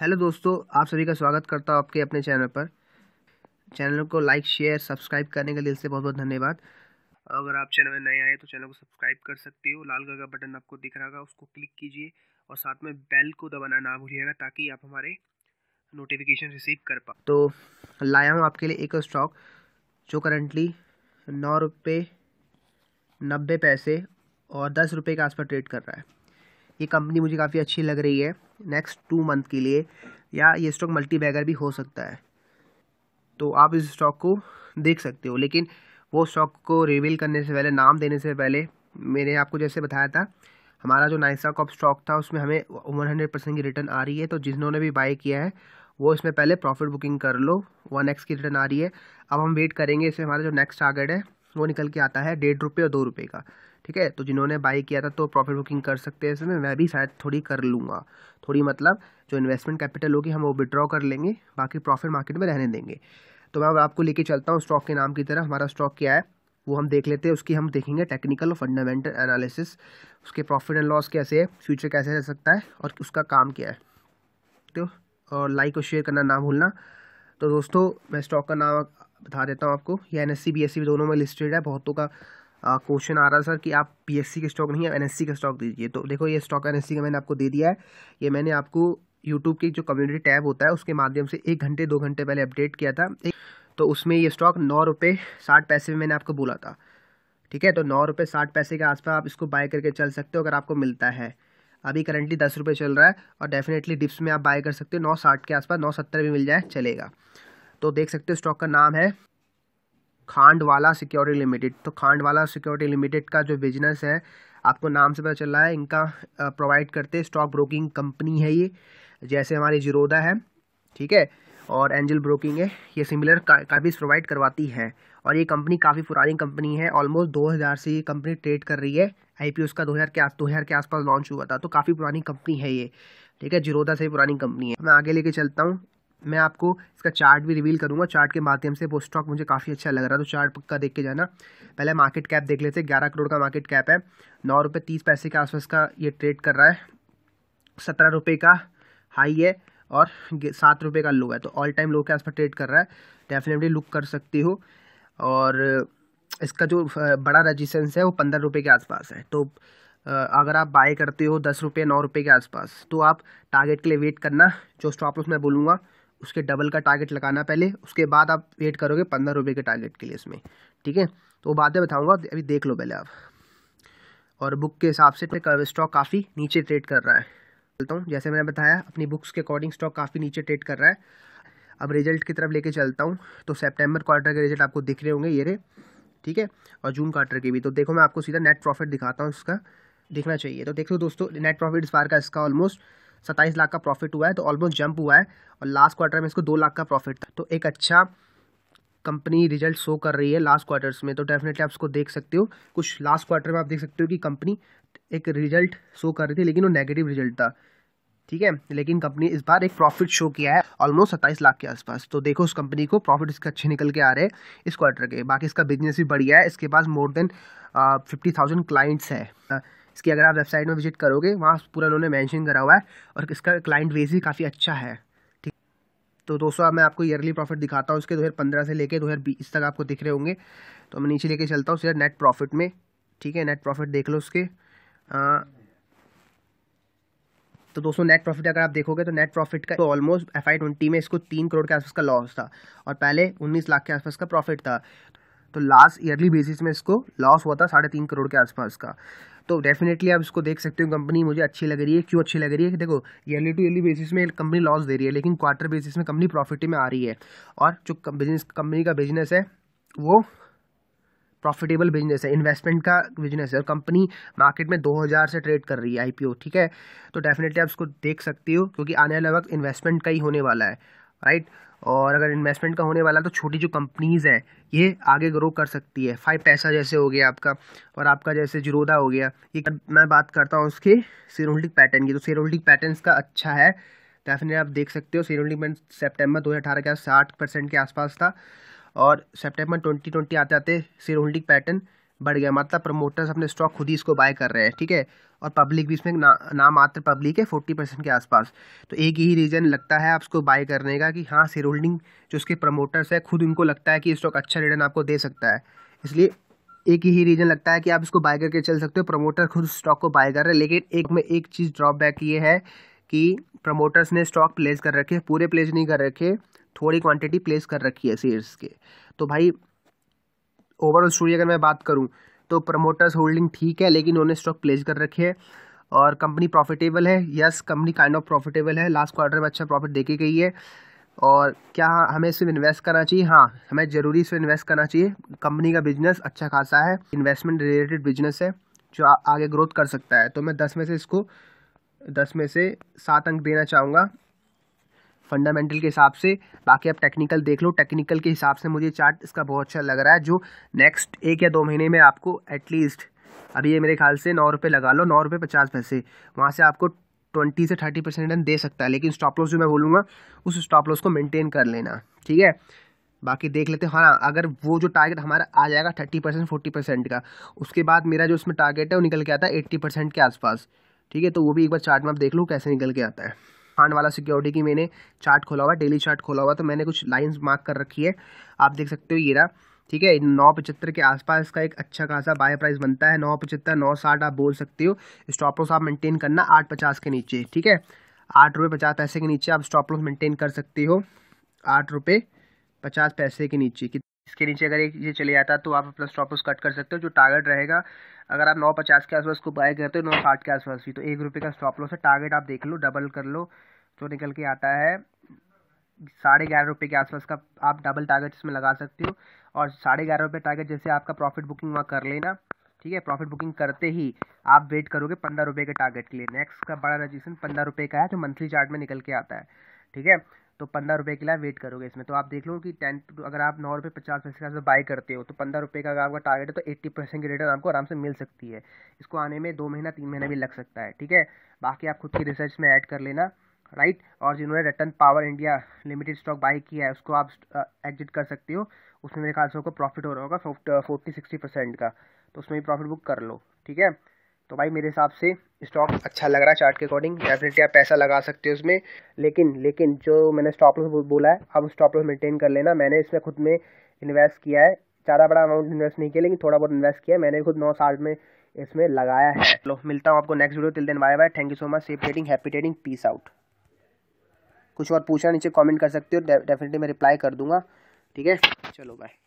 hello दोस्तों आप सभी का स्वागत करता हूँ आपके अपने चैनल पर चैनल को लाइक शेयर सब्सक्राइब करने के दिल से बहुत बहुत धन्यवाद अगर आप चैनल में नए आए तो चैनल को सब्सक्राइब कर सकते हो लाल कलर का बटन आपको दिख रहा होगा उसको क्लिक कीजिए और साथ में बेल को दबाना ना भूलिएगा ताकि आप हमारे नोटिफिकेशन रिसीव कर पाओ तो लाया हूँ आपके लिए एक स्टॉक जो करंटली नौ रुपये नब्बे पैसे और दस रुपये के आसपास ट्रेड कर रहा है ये कंपनी मुझे काफ़ी अच्छी लग रही है नेक्स्ट टू मंथ के लिए या ये स्टॉक मल्टी बैगर भी हो सकता है तो आप इस स्टॉक को देख सकते हो लेकिन वो स्टॉक को रिवील करने से पहले नाम देने से पहले मैंने आपको जैसे बताया था हमारा जो नाइसा कॉप स्टॉक था उसमें हमें वन हंड्रेड परसेंट की रिटर्न आ रही है तो जिन्होंने भी बाय किया है वो इसमें पहले प्रॉफिट बुकिंग कर लो वन एक्स की रिटर्न आ रही है अब हम वेट करेंगे इसमें हमारा जो नेक्स्ट टारगेट है वो निकल के आता है डेढ़ रुपये और दो रुपये का ठीक है तो जिन्होंने बाई किया था तो प्रॉफिट बुकिंग कर सकते हैं इसमें मैं भी शायद थोड़ी कर लूँगा थोड़ी मतलब जो इन्वेस्टमेंट कैपिटल होगी हम वो विड्रॉ कर लेंगे बाकी प्रॉफिट मार्केट में रहने देंगे तो मैं अब आपको लेके चलता हूँ स्टॉक के नाम की तरह हमारा स्टॉक क्या है वो हम देख लेते हैं उसकी हम देखेंगे टेक्निकल और फंडामेंटल एनालिसिस उसके प्रॉफिट एंड लॉस कैसे है फ्यूचर कैसे रह सकता है और उसका काम क्या है तो और लाइक और शेयर करना ना भूलना तो दोस्तों मैं स्टॉक का नाम बता देता हूँ आपको ये N S E B S E दोनों में लिस्टेड है बहुतों का क्वेश्चन आ रहा है सर कि आप पीएससी के स्टॉक नहीं है एनएससी का स्टॉक दीजिए तो देखो ये स्टॉक एनएससी का मैंने आपको दे दिया है ये मैंने आपको यूट्यूब की जो कम्युनिटी टैब होता है उसके माध्यम से एक घंटे दो घंटे पहले अपडेट किया था तो उसमें ये स्टॉक नौ रुपये साठ पैसे में मैंने आपको बोला था ठीक है तो नौ रुपये साठ पैसे के आसपास आप इसको बाय करके चल सकते हो अगर आपको मिलता है अभी करंटली दस रुपये चल रहा है और डेफिनेटली डिप्स में आप बाय कर सकते हो नौ साठ के आसपास नौ सत्तर भी मिल जाए चलेगा तो देख सकते हो स्टॉक का नाम है खांडवाला सिक्योरिटी लिमिटेड तो खांडवाला सिक्योरिटी लिमिटेड का जो बिजनेस है आपको नाम से पता चल रहा है इनका प्रोवाइड करते स्टॉक ब्रोकिंग कंपनी है ये जैसे हमारी जिरोदा है ठीक है और एंजल ब्रोकिंग है ये सिमिलर काफी प्रोवाइड करवाती है और ये कंपनी काफ़ी पुरानी कंपनी है ऑलमोस्ट 2000 से ये कंपनी ट्रेड कर रही है आई पी उसका हज़ार के आस हज़ार के आसपास लॉन्च हुआ था तो काफ़ी पुरानी कंपनी है ये ठीक है जिरोदा से पुरानी कंपनी है मैं आगे लेके चलता हूँ मैं आपको इसका चार्ट भी रिवील करूँगा चार्ट के माध्यम से वो स्टॉक मुझे काफ़ी अच्छा लग रहा है तो चार्ट पक्का देख के जाना पहले मार्केट कैप देख लेते हैं ग्यारह करोड़ का मार्केट कैप है नौ रुपये तीस पैसे के आसपास का ये ट्रेड कर रहा है सत्रह रुपये का हाई है और सात रुपये का लो है तो ऑल टाइम लो के आसपास ट्रेड कर रहा है डेफिनेटली लुक कर सकती हो और इसका जो बड़ा रजिस्टेंस है वो पंद्रह रुपये के आसपास है तो अगर आप बाय करते हो दस रुपये नौ रुपये के आसपास तो आप टारगेट के लिए वेट करना जो स्टॉप लॉस मैं बोलूँगा उसके डबल का टारगेट लगाना पहले उसके बाद आप वेट करोगे पंद्रह रुपये के टारगेट के लिए इसमें ठीक है तो वो बाद में बताऊँगा अभी देख लो पहले आप और बुक के हिसाब से स्टॉक काफ़ी नीचे ट्रेड कर रहा है चलता हूँ जैसे मैंने बताया अपनी बुक्स के अकॉर्डिंग स्टॉक काफ़ी नीचे ट्रेड कर रहा है अब रिजल्ट की तरफ लेके चलता हूँ तो सेप्टेम्बर क्वार्टर के रिजल्ट आपको दिख रहे होंगे ये रे ठीक है और जून क्वार्टर के भी तो देखो मैं आपको सीधा नेट प्रॉफिट दिखाता हूँ इसका दिखना चाहिए तो देख लो दोस्तों नेट प्रॉफिट इस बार का इसका ऑलमोस्ट सत्ताईस लाख का प्रॉफिट हुआ है तो ऑलमोस्ट जंप हुआ है और लास्ट क्वार्टर में इसको दो लाख का प्रॉफिट था तो एक अच्छा कंपनी रिजल्ट शो कर रही है लास्ट क्वार्टर्स में तो डेफिनेटली आप उसको देख सकते हो कुछ लास्ट क्वार्टर में आप देख सकते हो कि कंपनी एक रिजल्ट शो कर रही थी लेकिन वो नेगेटिव रिजल्ट था ठीक है लेकिन कंपनी इस बार एक प्रॉफिट शो किया है ऑलमोस्ट सत्ताईस लाख के आसपास तो देखो उस कंपनी को प्रॉफिट इसके अच्छे निकल के आ रहे हैं इस क्वार्टर के बाकी इसका बिजनेस भी बढ़िया है इसके पास more than fifty thousand clients है इसकी अगर आप वेबसाइट में विजिट करोगे वहाँ पूरा उन्होंने मैंशन करा हुआ है और इसका क्लाइंट बेस भी काफ़ी अच्छा है ठीक तो दोस्तों मैं आपको ईयरली प्रॉफिट दिखाता हूँ हजार पंद्रह से लेके बीस तक आपको दिख रहे होंगे तो मैं नीचे लेके चलता हूँ सीधा नेट प्रॉफिट में ठीक है नेट प्रॉफिट देख लो उसके आ, तो दोस्तों नेट प्रॉफिट अगर आप देखोगे तो नेट प्रॉफिट का ऑलमोस्ट एफ आई ट्वेंटी में इसको तीन करोड़ के आसपास का लॉस था और पहले उन्नीस लाख के आसपास का प्रॉफिट था तो लास्ट ईयरली बेसिस में इसको लॉस हुआ था साढ़े तीन करोड़ के आसपास का तो डेफिनेटली आप इसको देख सकते हो कंपनी मुझे अच्छी लग रही है क्यों अच्छी लग रही है कि देखो ईयरली टू ईयरली बेसिस में कंपनी लॉस दे रही है लेकिन क्वार्टर बेसिस में कंपनी प्रॉफिट में आ रही है और जो बिजनेस कंपनी का बिजनेस है वो प्रॉफिटेबल बिजनेस है इन्वेस्टमेंट का बिजनेस है और कंपनी मार्केट में 2000 से ट्रेड कर रही है आईपीओ ठीक है तो डेफिनेटली आप इसको देख सकती हो क्योंकि आने वाला वक्त इन्वेस्टमेंट का ही होने वाला है राइट और अगर इन्वेस्टमेंट का होने वाला तो छोटी जो कंपनीज़ हैं ये आगे ग्रो कर सकती है फाइव पैसा जैसे हो गया आपका और आपका जैसे जिरोदा हो गया ये मैं बात करता हूँ उसके सीर होल्डिंग पैटर्न की तो सीर होल्डिंग पैटर्न का अच्छा है डेफिनेट आप देख सकते हो शेयर होल्डिंग पैटर्न सेप्टेम्बर दो के आस साठ परसेंट के आसपास था और सेप्टेम्बर ट्वेंटी आते आते सीर होल्डिंग पैटर्न बढ़ गया मतलब प्रमोटर्स अपने स्टॉक खुद ही इसको बाय कर रहे हैं ठीक है और पब्लिक भी इसमें ना, नामात्र पब्लिक है फोर्टी परसेंट के आसपास तो एक यही रीज़न लगता है आपको बाय करने का कि हाँ शेयर होल्डिंग जो उसके प्रमोटर्स है खुद उनको लगता है कि स्टॉक अच्छा रिटर्न आपको दे सकता है इसलिए एक ही रीज़न लगता है कि आप इसको बाय करके चल सकते हो प्रमोटर खुद स्टॉक को बाय कर रहे हैं लेकिन एक में एक चीज़ ड्रॉबैक ये है कि प्रमोटर्स ने स्टॉक प्लेस कर रखे पूरे प्लेस नहीं कर रखे थोड़ी क्वांटिटी प्लेस कर रखी है शेयर्स के तो भाई ओवरऑल स्टोरी अगर मैं बात करूँ तो प्रमोटर्स होल्डिंग ठीक है लेकिन उन्होंने स्टॉक प्लेस कर रखे है और कंपनी प्रॉफिटेबल है yes company kind of profitable है लास्ट क्वार्टर में अच्छा प्रॉफिट देखी गई है और क्या हमें इसमें इन्वेस्ट करना चाहिए हाँ हमें ज़रूरी इसमें इन्वेस्ट करना चाहिए कंपनी का बिजनेस अच्छा खासा है इन्वेस्टमेंट रिलेटेड बिजनेस है जो आगे ग्रोथ कर सकता है तो मैं दस में से इसको दस में से सात अंक देना चाहूँगा फंडामेंटल के हिसाब से बाकी आप टेक्निकल देख लो टेक्निकल के हिसाब से मुझे चार्ट इसका बहुत अच्छा लग रहा है जो नेक्स्ट एक या दो महीने में आपको एटलीस्ट अभी ये मेरे ख्याल से नौ रुपये लगा लो नौ रुपये पचास पैसे वहाँ से आपको ट्वेंटी से थर्टी परसेंट रिटर्न दे सकता है लेकिन स्टॉप लॉस जो मैं बोलूँगा उस स्टॉप लॉस को मेंटेन कर लेना ठीक है बाकी देख लेते हैं हाँ अगर वो जो टारगेट हमारा आ जाएगा थर्टी परसेंट फोर्टी परसेंट का उसके बाद मेरा जो उसमें टारगेट है वो निकल के आता है एट्टी परसेंट के आसपास ठीक है तो वो भी एक बार चार्ट में आप देख लो कैसे निकल के आता है फंड वाला सिक्योरिटी की मैंने चार्ट खोला हुआ डेली चार्ट खोला हुआ तो मैंने कुछ लाइंस मार्क कर रखी है आप देख सकते हो ये रहा ठीक है नौ पचहत्तर के आसपास इसका एक अच्छा खासा बाय प्राइस बनता है नौ पचहत्तर नौ साठ आप बोल सकते हो स्टॉप लॉस आप मेंटेन करना आठ पचास के नीचे ठीक है आठ रुपये पचास पैसे के नीचे आप स्टॉप लॉस मेंटेन कर सकते हो आठ रुपये पचास पैसे के नीचे इसके नीचे अगर एक ये चले जाता तो आप अपना स्टॉप लॉस कट कर सकते हो जो टारगेट रहेगा अगर आप नौ पचास के आसपास को बाय करते हो नौ साठ के आसपास भी तो एक रुपये का स्टॉप लॉस है टारगेट आप देख लो डबल कर लो तो निकल के आता है साढ़े ग्यारह रुपये के आसपास का आप डबल टारगेट इसमें लगा सकते हो और साढ़े ग्यारह रुपये टारगेट जैसे आपका प्रॉफिट बुकिंग वहाँ कर लेना ठीक है प्रॉफिट बुकिंग करते ही आप वेट करोगे पंद्रह रुपये के टारगेट के लिए नेक्स्ट का बड़ा रजिस्ट्रेशन पंद्रह रुपये का है जो मंथली चार्ट में निकल के आता है ठीक है तो पंद्रह रुपये के लिए वेट करोगे इसमें तो आप देख लो कि टेन अगर आप नौ रुपये पचास पैसे के बाय करते हो तो पंद्रह रुपये का अगर आपका टारगेट है तो एट्टी परसेंट की रिटर्न आपको आराम से मिल सकती है इसको आने में दो महीना तीन महीना भी लग सकता है ठीक है बाकी आप खुद की रिसर्च में ऐड कर लेना राइट और जिन्होंने Ratan power India limited stock buy किया है उसको आप एग्जिट कर सकते हो उसमें मेरे ख्याल से आपको प्रॉफिट हो रहा होगा फोर्टी सिक्सटी परसेंट का तो उसमें भी प्रॉफिट बुक कर लो ठीक है तो भाई मेरे हिसाब से स्टॉक अच्छा लग रहा है चार्ट के अकॉर्डिंग डेफिनेटली आप पैसा लगा सकते हो उसमें लेकिन लेकिन जो मैंने स्टॉप लॉस बोला है आप स्टॉप लॉस मेंटेन कर लेना मैंने इसमें खुद में इन्वेस्ट किया है ज़्यादा बड़ा अमाउंट इन्वेस्ट नहीं किया लेकिन थोड़ा बहुत इन्वेस्ट किया है मैंने खुद नौ साल में इसमें लगाया है लो मिलता हूँ आपको next video till then bye bye thank you so much safe trading happy trading peace out कुछ और पूछना नीचे कमेंट कर सकते हो डेफिनेटली मैं रिप्लाई कर दूंगा ठीक है चलो बाय